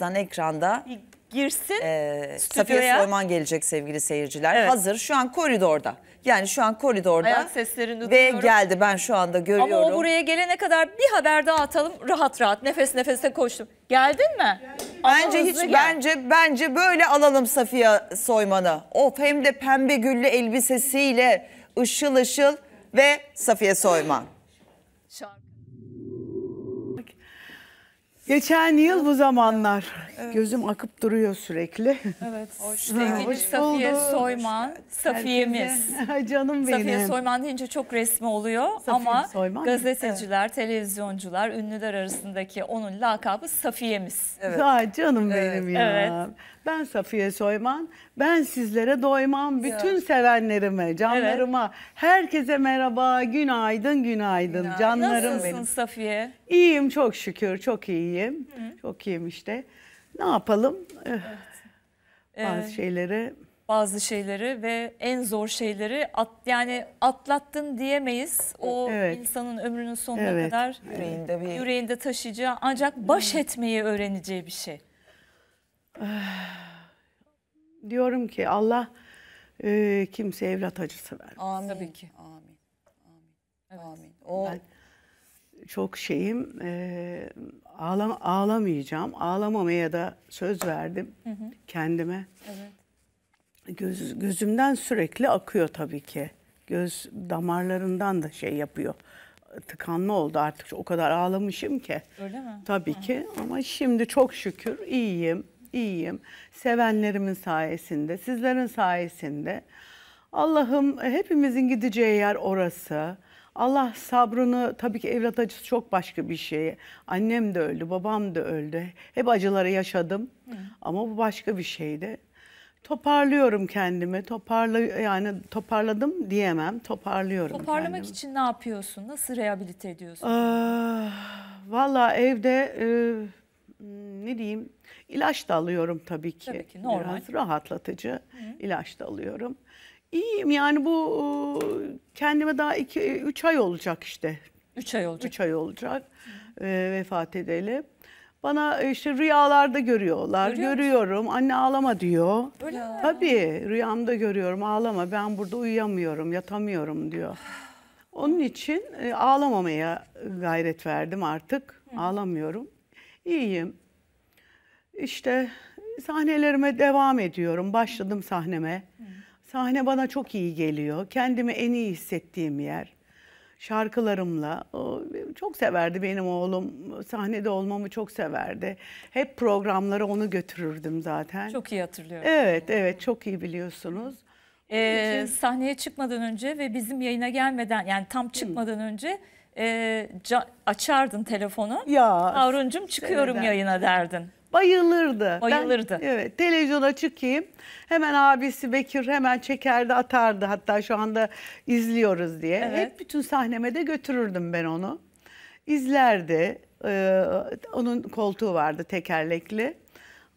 birazdan ekranda girsin. Ee, Safiye Soyman gelecek sevgili seyirciler. Evet. Hazır şu an koridorda. Yani şu an koridorda. Ayak seslerini duyuyorum. Ve geldi ben şu anda görüyorum. Ama o buraya gelene kadar bir haber daha atalım. Rahat rahat nefes nefese koştum. Geldin mi? Geldim. Bence hiç gel. bence bence böyle alalım Safiye Soyman'ı. Of hem de pembe güllü elbisesiyle ışıl ışıl ve Safiye Soyman. Şarkı. Geçen yıl bu zamanlar. Gözüm akıp duruyor sürekli. Evet. Hoş, Sevgili hoş Safiye bulduk. Soyman, Safiye'miz. Ay canım benim. Safiye Soyman deyince çok resmi oluyor Safiye ama Soyman. gazeteciler, evet. televizyoncular, ünlüler arasındaki onun lakabı Safiye'miz. Evet. Ay canım evet. benim ya. Evet. Ben Safiye Soyman. Ben sizlere doymam. Bütün evet. sevenlerime, canlarıma, evet. herkese merhaba, günaydın, günaydın. günaydın. Canlarım Nasılsın benim. Safiye? İyiyim çok şükür, çok iyiyim. Hı. Çok iyiyim işte. Ne yapalım? Eh, evet. Bazı ee, eh, şeylere bazı şeyleri ve en zor şeyleri at, yani atlattın diyemeyiz. O evet. insanın ömrünün sonuna evet. kadar yüreğinde, bir... yüreğinde taşıyacağı ancak baş etmeyi öğreneceği bir şey. Eh, diyorum ki Allah e, kimseye evlat acısı vermez. Amin. Tabii ki. Amin. Amin. Evet. Amin. O ben, çok şeyim e, ağlam ağlamayacağım. Ağlamamaya da söz verdim hı hı. kendime. Evet. Göz, gözümden sürekli akıyor tabii ki. Göz damarlarından da şey yapıyor. Tıkanma oldu artık. O kadar ağlamışım ki. Öyle mi? Tabii hı. ki ama şimdi çok şükür iyiyim. iyiyim. Sevenlerimin sayesinde, sizlerin sayesinde. Allah'ım hepimizin gideceği yer orası. Allah sabrını tabii ki evlat acısı çok başka bir şey. Annem de öldü, babam da öldü. Hep acıları yaşadım Hı. ama bu başka bir şeydi. Toparlıyorum kendimi. Toparla yani toparladım diyemem. Toparlıyorum. Toparlamak kendimi. için ne yapıyorsun? Nasıl rehabilite ediyorsun? Ee, Valla evde e, ne diyeyim? İlaç da alıyorum tabii ki. Tabii ki normal. Biraz rahatlatıcı Hı. ilaç da alıyorum. İyiyim yani bu e, kendime daha 2-3 e, ay olacak işte. 3 ay olacak. 3 ay olacak e, vefat edeli. Bana e, işte rüyalarda görüyorlar. Görüyor görüyorum. Musun? Anne ağlama diyor. Öyle Tabii rüyamda görüyorum ağlama. Ben burada uyuyamıyorum, yatamıyorum diyor. Onun için ağlamamaya gayret verdim artık. Ağlamıyorum. İyiyim. İşte sahnelerime devam ediyorum. Başladım sahneme. Hı Sahne bana çok iyi geliyor. Kendimi en iyi hissettiğim yer. Şarkılarımla çok severdi benim oğlum. Sahnede olmamı çok severdi. Hep programlara onu götürürdüm zaten. Çok iyi hatırlıyorum. Evet, evet çok iyi biliyorsunuz. Ee, için... Sahneye çıkmadan önce ve bizim yayına gelmeden yani tam çıkmadan Hı. önce e, açardın telefonu. Ya. Harun'cum çıkıyorum seyreden. yayına derdin. Bayılırdı. Bayılırdı. Ben, evet televizyona çıkayım hemen abisi Bekir hemen çekerdi atardı hatta şu anda izliyoruz diye. Evet. Hep bütün sahneme de götürürdüm ben onu. İzlerdi. Ee, onun koltuğu vardı tekerlekli.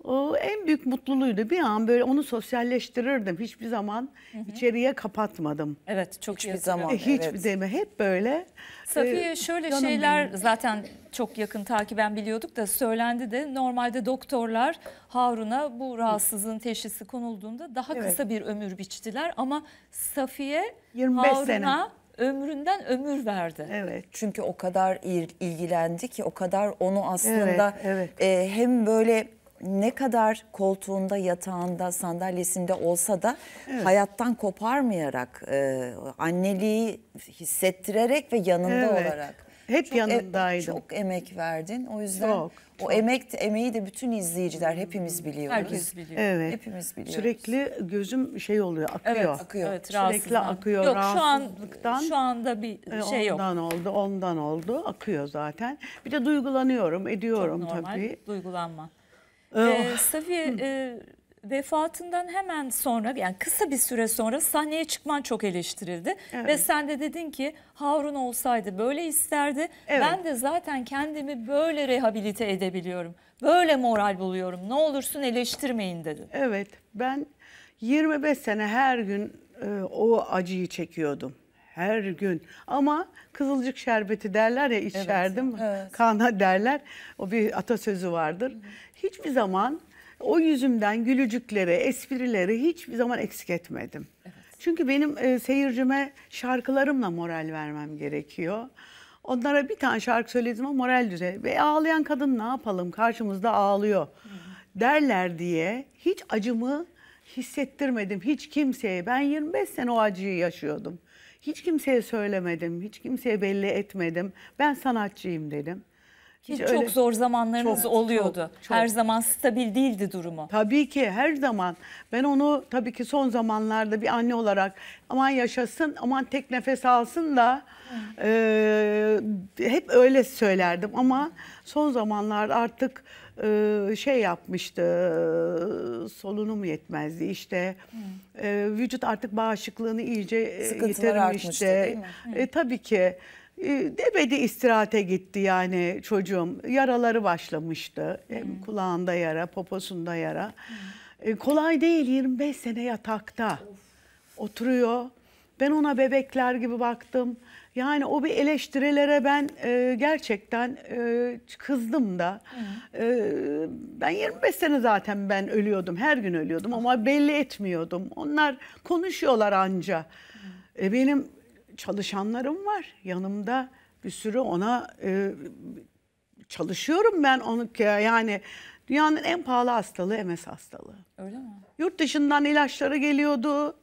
O en büyük mutluluğuydu. Bir an böyle onu sosyalleştirirdim. Hiçbir zaman hı hı. içeriye kapatmadım. Evet, çok hiçbir zaman. E, hiçbir evet. deme hep böyle. Safiye ee, şöyle şeyler benim. zaten çok yakın takiben biliyorduk da söylendi de normalde doktorlar Harun'a bu rahatsızlığın teşhisi konulduğunda daha evet. kısa bir ömür biçtiler ama Safiye 25 Harun'a ömründen ömür verdi. Evet. Çünkü o kadar ilgilendi ki o kadar onu aslında evet, evet. E, hem böyle ne kadar koltuğunda, yatağında, sandalyesinde olsa da evet. hayattan koparmayarak, e, anneliği hissettirerek ve yanında evet. olarak. Hep çok e, yanındaydım. E, çok emek verdin. O yüzden çok, çok. o emek emeği de bütün izleyiciler hepimiz biliyoruz. Herkes biliyor. Evet. Hepimiz biliyoruz. Sürekli gözüm şey oluyor, akıyor. Evet, akıyor. Evet, Sürekli akıyor yok, şu an şu anda bir e, şey yok. Ondan oldu, ondan oldu. Akıyor zaten. Bir de duygulanıyorum, ediyorum çok normal, tabii. Duygulanma. Ee, oh. Safiye hmm. e, vefatından hemen sonra yani kısa bir süre sonra sahneye çıkman çok eleştirildi. Evet. Ve sen de dedin ki Harun olsaydı böyle isterdi. Evet. Ben de zaten kendimi böyle rehabilite edebiliyorum. Böyle moral buluyorum. Ne olursun eleştirmeyin dedi. Evet ben 25 sene her gün e, o acıyı çekiyordum her gün. Ama kızılcık şerbeti derler ya içerdim, evet, evet. kana derler. O bir atasözü vardır. Hiçbir zaman o yüzümden gülücükleri, esprileri hiçbir zaman eksik etmedim. Evet. Çünkü benim e, seyircime şarkılarımla moral vermem gerekiyor. Onlara bir tane şarkı söyledim ama moral düzey. Ve ağlayan kadın ne yapalım karşımızda ağlıyor derler diye hiç acımı hissettirmedim hiç kimseye. Ben 25 sene o acıyı yaşıyordum. Hiç kimseye söylemedim, hiç kimseye belli etmedim. Ben sanatçıyım dedim. Hiç çok öyle... zor zamanlarınız çok, oluyordu. Çok, çok. Her zaman stabil değildi durumu. Tabii ki her zaman. Ben onu tabii ki son zamanlarda bir anne olarak aman yaşasın, aman tek nefes alsın da e, hep öyle söylerdim. Ama son zamanlarda artık e, şey yapmıştı e, solunum yetmezdi işte e, vücut artık bağışıklığını iyice e, Sıkıntılar artmıştı, yitirmişti. E, tabii ki e, istirahate gitti yani çocuğum yaraları başlamıştı e, hem kulağında yara poposunda yara E, kolay değil 25 sene yatakta oturuyor ben ona bebekler gibi baktım. Yani o bir eleştirilere ben e, gerçekten e, kızdım da. E, ben 25 sene zaten ben ölüyordum. Her gün ölüyordum ama belli etmiyordum. Onlar konuşuyorlar anca. E, benim çalışanlarım var yanımda. Bir sürü ona e, çalışıyorum ben onu yani dünyanın en pahalı hastalığı MS hastalığı. Öyle mi? Yurt dışından ilaçları geliyordu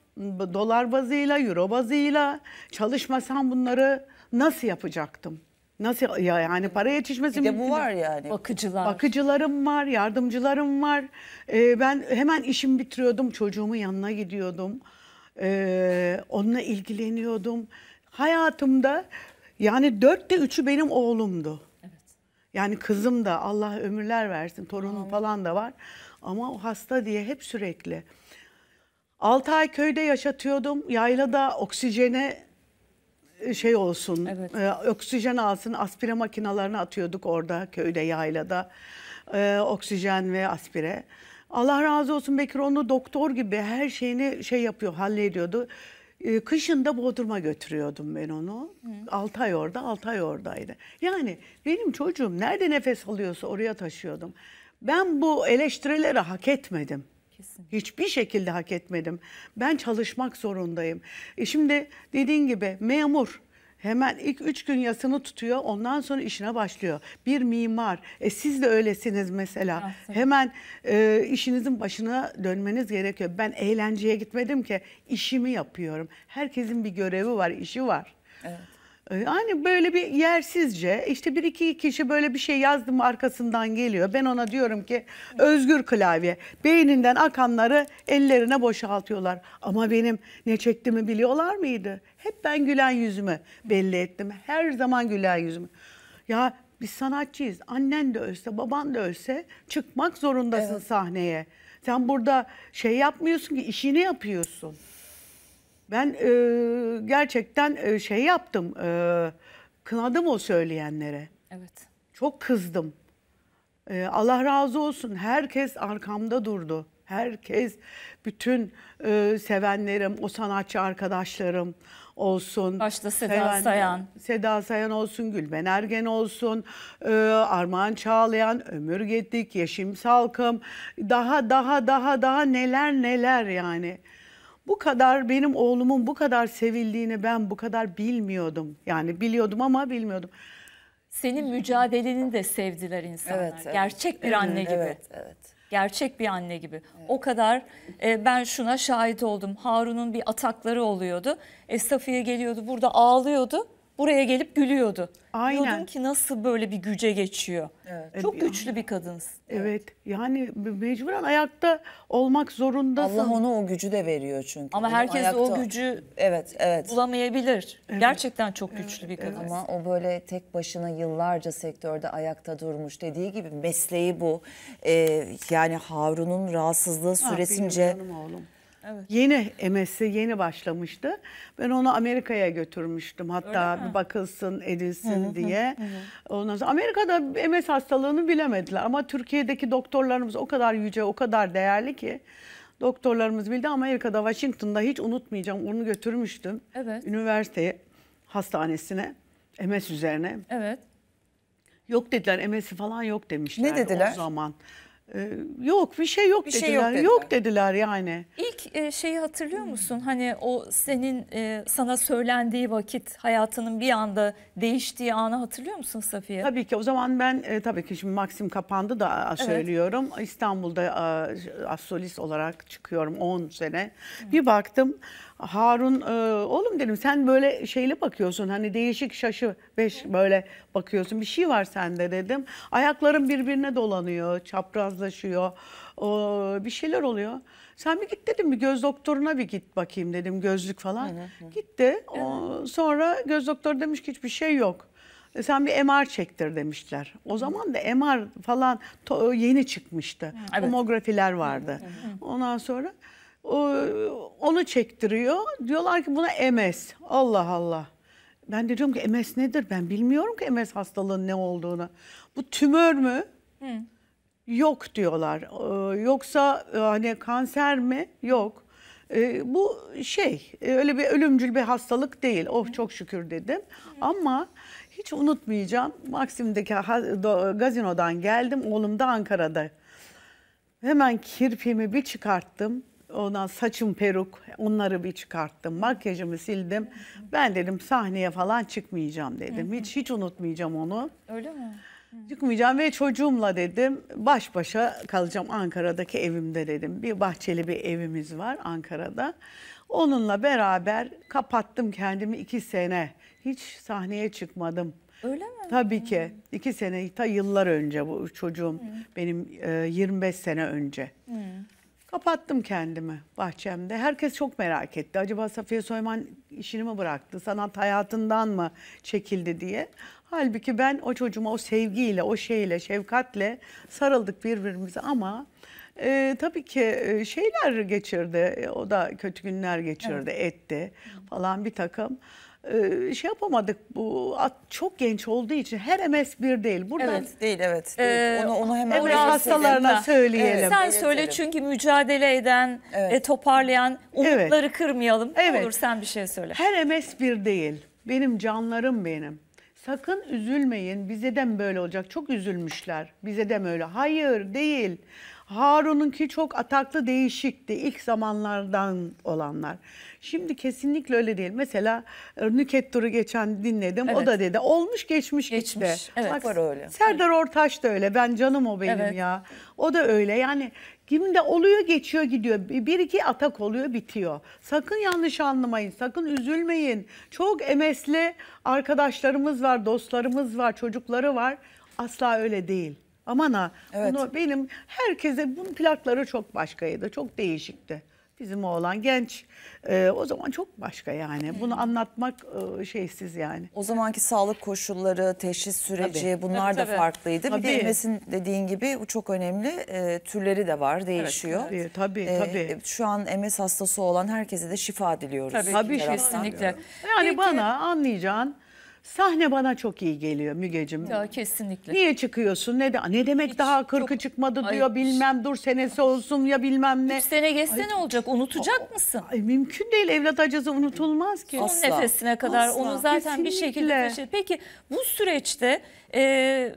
dolar bazıyla, euro bazıyla çalışmasam bunları nasıl yapacaktım? Nasıl ya yani para yetişmesi Bir de bu var yani. Bakıcılar. Bakıcılarım var, yardımcılarım var. Ee, ben hemen işimi bitiriyordum, çocuğumun yanına gidiyordum. Ee, onunla ilgileniyordum. Hayatımda yani dörtte üçü benim oğlumdu. Evet. Yani kızım da Allah ömürler versin, torunum falan da var. Ama o hasta diye hep sürekli. 6 ay köyde yaşatıyordum. Yaylada oksijene e, şey olsun, evet. e, oksijen alsın aspire makinalarını atıyorduk orada köyde yaylada. E, oksijen ve aspire. Allah razı olsun Bekir onu doktor gibi her şeyini şey yapıyor, hallediyordu. E, kışın da Bodrum'a götürüyordum ben onu. Hı. 6 ay orada, 6 ay oradaydı. Yani benim çocuğum nerede nefes alıyorsa oraya taşıyordum. Ben bu eleştirileri hak etmedim. Kesin. Hiçbir şekilde hak etmedim. Ben çalışmak zorundayım. E şimdi dediğin gibi memur Hemen ilk üç gün yasını tutuyor ondan sonra işine başlıyor. Bir mimar e siz de öylesiniz mesela Aslında. Ah, hemen e, işinizin başına dönmeniz gerekiyor. Ben eğlenceye gitmedim ki işimi yapıyorum. Herkesin bir görevi var işi var. Evet. Yani böyle bir yersizce işte bir iki kişi böyle bir şey yazdım arkasından geliyor. Ben ona diyorum ki özgür klavye. Beyninden akanları ellerine boşaltıyorlar. Ama benim ne çektiğimi biliyorlar mıydı? Hep ben gülen yüzümü belli ettim. Her zaman gülen yüzümü. Ya biz sanatçıyız. Annen de ölse, baban da ölse çıkmak zorundasın evet. sahneye. Sen burada şey yapmıyorsun ki işini yapıyorsun. Ben e, gerçekten e, şey yaptım, e, kınadım o söyleyenlere. Evet. Çok kızdım. E, Allah razı olsun herkes arkamda durdu. Herkes, bütün e, sevenlerim, o sanatçı arkadaşlarım olsun. Başta Seda seven, Sayan. Seda Sayan olsun, Gülben Ergen olsun, e, Armağan Çağlayan, Ömür Gedik, Yeşim Salkım. Daha daha daha daha neler neler yani bu kadar benim oğlumun bu kadar sevildiğini ben bu kadar bilmiyordum. Yani biliyordum ama bilmiyordum. Senin mücadeleni de sevdiler insanlar. Evet, evet. Gerçek bir anne gibi. Evet, evet. Gerçek bir anne gibi. Evet. O kadar e, ben şuna şahit oldum. Harun'un bir atakları oluyordu. E, Safiye geliyordu burada ağlıyordu buraya gelip gülüyordu. Aynen. Diyordum ki nasıl böyle bir güce geçiyor. Evet. Çok e, güçlü bir kadınsın. Evet. evet. Yani mecburen ayakta olmak zorundasın. Allah ona o gücü de veriyor çünkü. Ama herkes ayakta... o gücü evet evet bulamayabilir. Evet. Gerçekten çok güçlü evet. bir kadın. Ama o böyle tek başına yıllarca sektörde ayakta durmuş dediği gibi mesleği bu. Ee, yani Harun'un rahatsızlığı ah, süresince. Ah, oğlum. Evet. Yeni MS'i yeni başlamıştı. Ben onu Amerika'ya götürmüştüm hatta bir bakılsın edilsin hı hı, diye. Hı. Ondan sonra Amerika'da MS hastalığını bilemediler ama Türkiye'deki doktorlarımız o kadar yüce, o kadar değerli ki doktorlarımız bildi. Amerika'da Washington'da hiç unutmayacağım onu götürmüştüm evet. üniversiteye hastanesine MS üzerine. Evet. Yok dediler MS'i falan yok demişler ne dediler? o zaman. Ee, yok bir şey yok bir dediler. Şey yok, dediler. yok dediler yani. İlk e, şeyi hatırlıyor musun? Hani o senin e, sana söylendiği vakit hayatının bir anda değiştiği anı hatırlıyor musun Safiye? Tabii ki. O zaman ben e, tabii ki şimdi Maxim kapandı da evet. İstanbul'da e, olarak çıkıyorum 10 sene. Hı. Bir baktım Harun e, oğlum dedim sen böyle şeyle bakıyorsun hani değişik şaşı beş böyle bakıyorsun bir şey var sende dedim. Ayakların birbirine dolanıyor, çaprazlaşıyor. O, bir şeyler oluyor. Sen bir git dedim bir göz doktoruna bir git bakayım dedim gözlük falan. Hı hı. Gitti. O, sonra göz doktoru demiş ki hiçbir şey yok e, sen bir MR çektir demişler. O zaman da MR falan yeni çıkmıştı. Evet. Tomografiler vardı. Evet. Ondan sonra onu çektiriyor. Diyorlar ki buna MS. Allah Allah. Ben de diyorum ki MS nedir? Ben bilmiyorum ki MS hastalığının ne olduğunu. Bu tümör mü? Hı. Yok diyorlar. Ee, yoksa e, hani kanser mi? Yok. Ee, bu şey e, öyle bir ölümcül bir hastalık değil. Oh çok şükür dedim. Hı. Ama hiç unutmayacağım. Maksim'deki gazinodan geldim. Oğlum da Ankara'da. Hemen kirpimi bir çıkarttım. Ondan saçım peruk onları bir çıkarttım. Makyajımı sildim. Ben dedim sahneye falan çıkmayacağım dedim. Hiç hiç unutmayacağım onu. Öyle mi? Çıkmayacağım ve çocuğumla dedim baş başa kalacağım Ankara'daki evimde dedim. Bir bahçeli bir evimiz var Ankara'da. Onunla beraber kapattım kendimi iki sene. Hiç sahneye çıkmadım. Öyle mi? Tabii ki. iki sene, ta yıllar önce bu çocuğum. Hı. Benim e, 25 sene önce. Hı. Kapattım kendimi bahçemde. Herkes çok merak etti. Acaba Safiye Soyman işini mi bıraktı? Sanat hayatından mı çekildi diye. Halbuki ben o çocuğuma o sevgiyle, o şeyle, şefkatle sarıldık birbirimize ama e, tabii ki e, şeyler geçirdi. E, o da kötü günler geçirdi, evet. etti falan bir takım. Ee, şey yapamadık bu çok genç olduğu için her MS bir değil. Buradan Evet değil evet. Değil. Ee, onu, onu hemen Emrah hastalarına söyleyelim. Evet. Sen söyle çünkü mücadele eden, Evet. e, toparlayan, umutları kırmayalım. Evet. Olur sen bir şey söyle. Her MS bir değil. Benim canlarım benim. Sakın üzülmeyin. Bize de mi böyle olacak? Çok üzülmüşler. Bize de mi öyle? Hayır değil. Harun'unki çok ataklı değişikti ilk zamanlardan olanlar. Şimdi kesinlikle öyle değil. Mesela e, Nüket Dur'u geçen dinledim. Evet. O da dedi olmuş geçmiş, geçmiş. gitti. Evet Bak, var öyle. Serdar Ortaç da öyle. Ben canım o benim evet. ya. O da öyle. Yani kimde oluyor geçiyor gidiyor. Bir iki atak oluyor bitiyor. Sakın yanlış anlamayın. Sakın üzülmeyin. Çok emesli arkadaşlarımız var, dostlarımız var, çocukları var. Asla öyle değil. Aman ha. Evet. Bunu benim herkese bunun plakları çok başkaydı. Çok değişikti. Bizim oğlan genç. E, o zaman çok başka yani. Bunu hmm. anlatmak e, şeysiz yani. O zamanki sağlık koşulları, teşhis süreci tabii. bunlar tabii, da farklıydı. Tabii. Bir de ilmesin dediğin gibi bu çok önemli. E, türleri de var, değişiyor. Evet, tabii, tabii, e, tabii. E, şu an MS hastası olan herkese de şifa diliyoruz. Tabii, tabii kesinlikle. Yani Peki, bana anlayacağın Sahne bana çok iyi geliyor Mügecim. Ya kesinlikle. Niye çıkıyorsun? Ne, de, ne demek Hiç daha kırkı çok... çıkmadı diyor Ay. bilmem dur senesi olsun ya bilmem ne. 3 sene geçse ne olacak? Unutacak Ay. mısın? mümkün değil evlat acısı unutulmaz ki. Son nefesine kadar Asla. onu zaten kesinlikle. bir şekilde taşır. Peki bu süreçte e,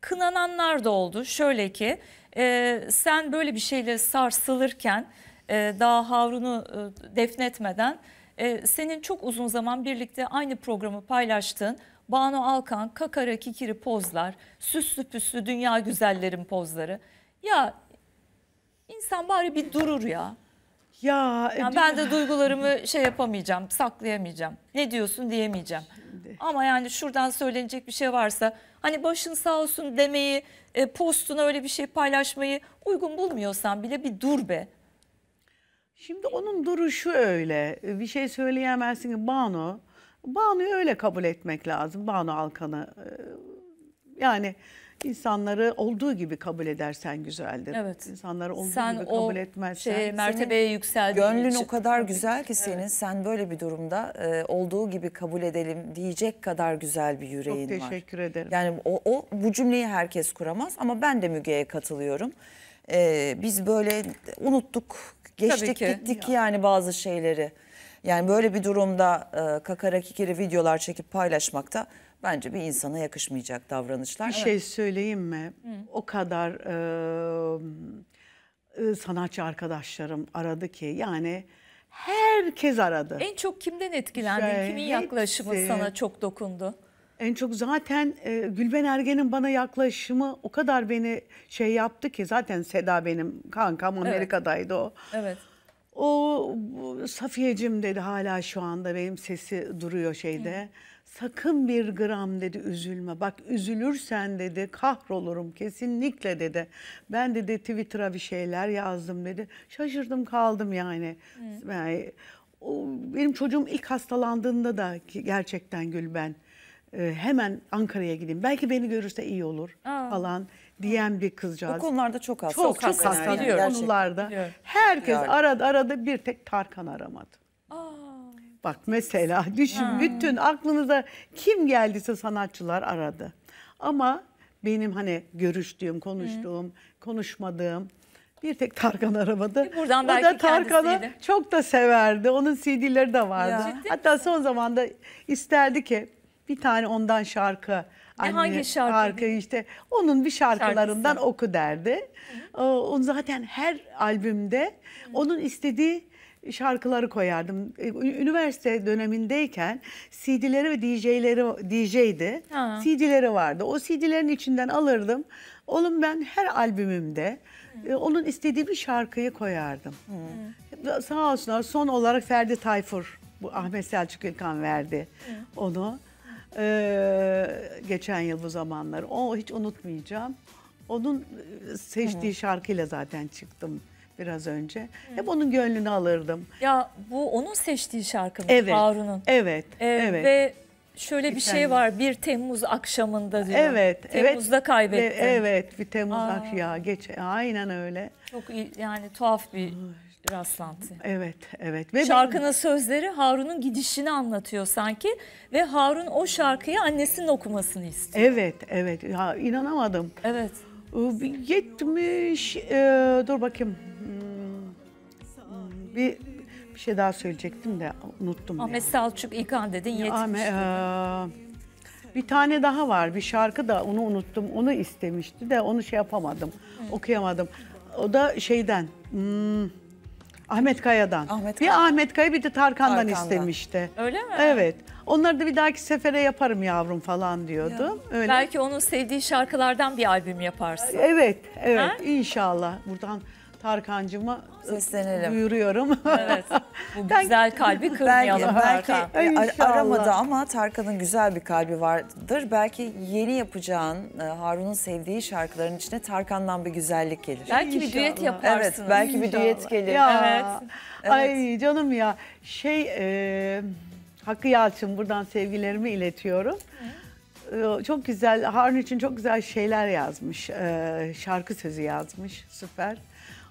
kınananlar da oldu. Şöyle ki e, sen böyle bir şeyle sarsılırken e, daha havrunu e, defnetmeden e, senin çok uzun zaman birlikte aynı programı paylaştığın Banu Alkan, Kakara Kikiri pozlar, süslü püslü dünya güzellerin pozları. Ya insan bari bir durur ya. Ya yani e, ben de duygularımı şey yapamayacağım, saklayamayacağım. Ne diyorsun diyemeyeceğim. Şimdi. Ama yani şuradan söylenecek bir şey varsa hani başın sağ olsun demeyi, e, postuna öyle bir şey paylaşmayı uygun bulmuyorsan bile bir dur be. Şimdi onun duruşu öyle. Bir şey söyleyemezsin. Banu, Banu'yu öyle kabul etmek lazım. Banu Alkan'ı. Ee, yani insanları olduğu gibi kabul edersen güzeldir. Evet. İnsanları olduğu sen gibi kabul etmezsen. Sen o Şey, mertebeye yükseldiğin Gönlün için. o kadar güzel ki senin. Evet. Sen böyle bir durumda e, olduğu gibi kabul edelim diyecek kadar güzel bir yüreğin var. Çok teşekkür var. ederim. Yani o, o bu cümleyi herkes kuramaz ama ben de Müge'ye katılıyorum. Ee, biz böyle unuttuk Geçtik gittik ya. yani bazı şeyleri. Yani böyle bir durumda e, kakara kikiri videolar çekip paylaşmakta bence bir insana yakışmayacak davranışlar. Bir şey söyleyeyim mi? Hı. O kadar e, e, sanatçı arkadaşlarım aradı ki yani herkes aradı. En çok kimden etkilendin? Şey, Kimin yaklaşımı hepsi. sana çok dokundu? En çok zaten e, Gülben Ergen'in bana yaklaşımı o kadar beni şey yaptı ki zaten Seda benim kankam Amerika'daydı o. Evet. O Safiyecim dedi hala şu anda benim sesi duruyor şeyde. Hı. Sakın bir gram dedi üzülme. Bak üzülürsen dedi kahrolurum kesinlikle dedi. Ben dedi Twitter'a bir şeyler yazdım dedi. Şaşırdım kaldım yani. Hı. yani o, benim çocuğum ilk hastalandığında da ki gerçekten Gülben e, hemen Ankara'ya gideyim. Belki beni görürse iyi olur Aa. falan diyen bir kızcağız. O konularda çok az. Çok çok az. Yani. Konularda herkes yani. aradı aradı bir tek Tarkan aramadı. Bak mesela düşün ha. bütün aklınıza kim geldiyse sanatçılar aradı. Ama benim hani görüştüğüm, konuştuğum, Hı. konuşmadığım bir tek Tarkan aramadı. E buradan o belki da Tarkan'ı çok da severdi. Onun CD'leri de vardı. Ya. Hatta son zamanda isterdi ki bir tane ondan şarkı. Anne, hangi şarkı? Şarkı işte onun bir şarkılarından Şarkısı. oku derdi. Hı. Onun zaten her albümde Hı. onun istediği şarkıları koyardım. E, üniversite dönemindeyken CD'leri ve DJ'leri DJ'di. Ha. CD'leri vardı. O CD'lerin içinden alırdım. Oğlum ben her albümümde hmm. onun istediği bir şarkıyı koyardım. Hmm. hmm. Sağ olsunlar son olarak Ferdi Tayfur bu Ahmet Selçuk İlkan verdi hmm. onu. Ee, geçen yıl bu zamanlar. O hiç unutmayacağım. Onun e, seçtiği Hı. şarkıyla zaten çıktım biraz önce. Hı. Hep onun gönlünü alırdım. Ya bu onun seçtiği şarkı mı evet, Harun'un? Evet. Ee, evet. Ve şöyle bir İçen şey var. 1 Temmuz akşamında diyor. Evet. Temmuz'da evet, kaybettim. Evet. bir Temmuz akşamı. geç. Aynen öyle. Çok iyi, yani tuhaf bir rastlantı. Evet, evet. Ve Şarkının ben... sözleri Harun'un gidişini anlatıyor sanki ve Harun o şarkıyı annesinin okumasını istiyor. Evet, evet. Ya inanamadım. Evet. 70 ee, e, dur bakayım. Hmm, bir bir şey daha söyleyecektim de unuttum. Ahmet yani. Selçuk İlkan dedin 70. Ahmet, e, bir tane daha var bir şarkı da onu unuttum. Onu istemişti de onu şey yapamadım. Hı. Okuyamadım. O da şeyden. Hmm, Ahmet Kaya'dan. Ahmet Kaya. Bir Ahmet Kaya bir de Tarkan'dan, Tarkan'dan. istemişti. Öyle mi? Evet. Onları da bir dahaki sefere yaparım yavrum falan diyordum. Ya. Öyle. Belki onun sevdiği şarkılardan bir albüm yaparsın. Evet, evet ha? inşallah. Buradan Tarkan'cığıma Seslenelim. duyuruyorum. Evet. Bu güzel kalbi kırmayalım belki, Tarkan. Belki İnşallah. aramadı ama Tarkan'ın güzel bir kalbi vardır. Belki yeni yapacağın e, Harun'un sevdiği şarkıların içine Tarkan'dan bir güzellik gelir. Belki İnşallah. bir düet yaparsın. Evet belki İnşallah. bir düet gelir. Ya. evet. Ay canım ya şey e, Hakkı Yalçın buradan sevgilerimi iletiyorum. Hı e, çok güzel, Harun için çok güzel şeyler yazmış. E, şarkı sözü yazmış, süper.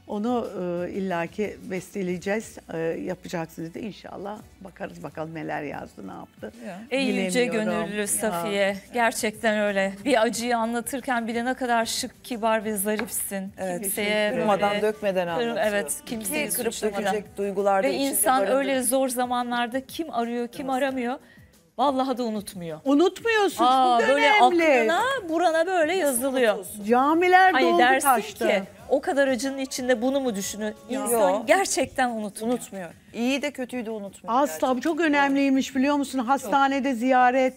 Onu e, illaki besleyeceğiz, e, yapacaksınız da inşallah bakarız bakalım neler yazdı, ne yaptı. Ya. Ey gönüllü Safiye, ya. gerçekten öyle. Bir acıyı anlatırken bile ne kadar şık, kibar ve zarifsin. Evet, kimseye kırmadan, böyle, dökmeden anlatıyor. Evet, Kimseye kırıp dökecek duygular da Ve insan öyle zor zamanlarda kim arıyor, kim evet. aramıyor Vallahi de unutmuyor. Unutmuyorsun. Aa, çok böyle önemli. aklına burana böyle yazılıyor. Camiler Hani doldu dersin taştı. ki o kadar acının içinde bunu mu düşünün? İnsan gerçekten unutmuyor. Unutmuyor. İyi de kötüyü de unutmuyor. Asla gerçekten. çok önemliymiş biliyor musun? Hastanede ziyaret,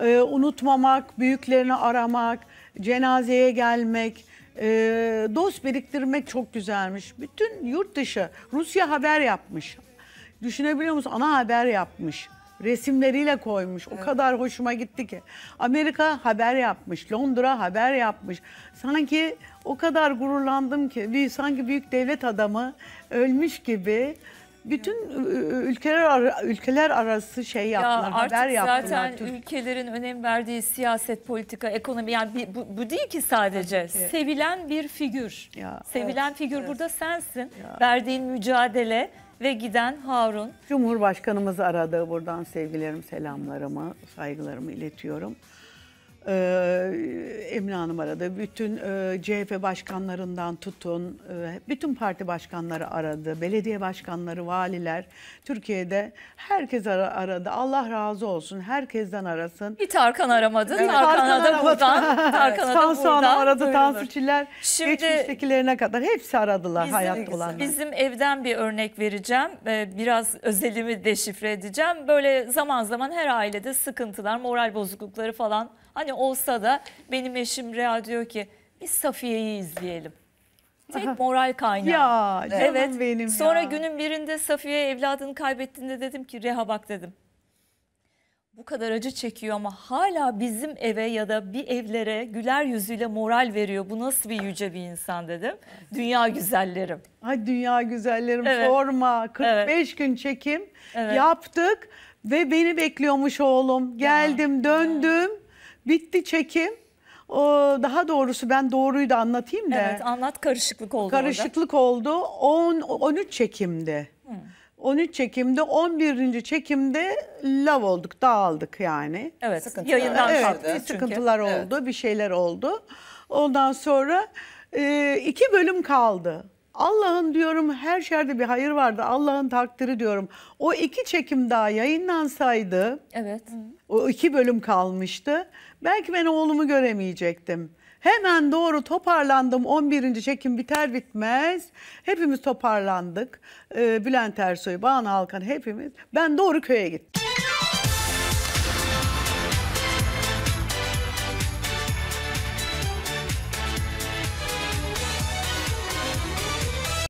e, unutmamak, büyüklerini aramak, cenazeye gelmek. E, dost biriktirmek çok güzelmiş. Bütün yurt dışı Rusya haber yapmış. Düşünebiliyor musun? Ana haber yapmış resimleriyle koymuş. Evet. O kadar hoşuma gitti ki. Amerika haber yapmış, Londra haber yapmış. Sanki o kadar gururlandım ki, sanki büyük devlet adamı ölmüş gibi bütün ülkeler ar ülkeler arası şey yaptılar, ya haber yaptılar. Zaten Türk. ülkelerin önem verdiği siyaset, politika, ekonomi yani bir, bu, bu değil ki sadece. Ki. Sevilen bir figür. Ya, Sevilen evet, figür evet. burada sensin. Ya. Verdiğin mücadele ve giden Harun. Cumhurbaşkanımız aradı. Buradan sevgilerim, selamlarımı, saygılarımı iletiyorum. Ee, Emine Hanım aradı. Bütün e, CHP başkanlarından tutun, e, bütün parti başkanları aradı. Belediye başkanları, valiler. Türkiye'de herkes ara, aradı. Allah razı olsun. Herkesten arasın. Bir Tarkan aramadın. Evet, Tarkan'a da buradan. Tarkan'a da Tansu aradı. Duyulur. Tansu Çiller Şimdi, geçmiştekilerine kadar hepsi aradılar bizim, hayatta olanlar. Bizim evden bir örnek vereceğim. Ee, biraz özelimi deşifre edeceğim. Böyle zaman zaman her ailede sıkıntılar, moral bozuklukları falan Hani olsa da benim eşim Real diyor ki biz Safiye'yi izleyelim. Tek moral kaynağı. Ya canım evet. benim Sonra günün birinde Safiye evladını kaybettiğinde dedim ki Reha bak dedim. Bu kadar acı çekiyor ama hala bizim eve ya da bir evlere güler yüzüyle moral veriyor. Bu nasıl bir yüce bir insan dedim. Dünya güzellerim. Ay dünya güzellerim evet. forma 45 evet. gün çekim evet. yaptık ve beni bekliyormuş oğlum. Geldim ya. döndüm. Ya Bitti çekim. daha doğrusu ben doğruyu da anlatayım da. Evet anlat karışıklık oldu Karışıklık orada. oldu. 10, 13 çekimdi. Hı. Hmm. 13 çekimde 11. çekimde lav olduk dağıldık yani. Evet sıkıntılar. yayından evet, çünkü. Sıkıntılar oldu evet. bir şeyler oldu. Ondan sonra e, iki bölüm kaldı. Allah'ın diyorum her şerde bir hayır vardı. Allah'ın takdiri diyorum. O iki çekim daha yayınlansaydı. Evet. O iki bölüm kalmıştı. Belki ben oğlumu göremeyecektim. Hemen doğru toparlandım 11. çekim biter bitmez. Hepimiz toparlandık. Ee, Bülent Ersoy, Banu Halkan hepimiz. Ben doğru köye gittim.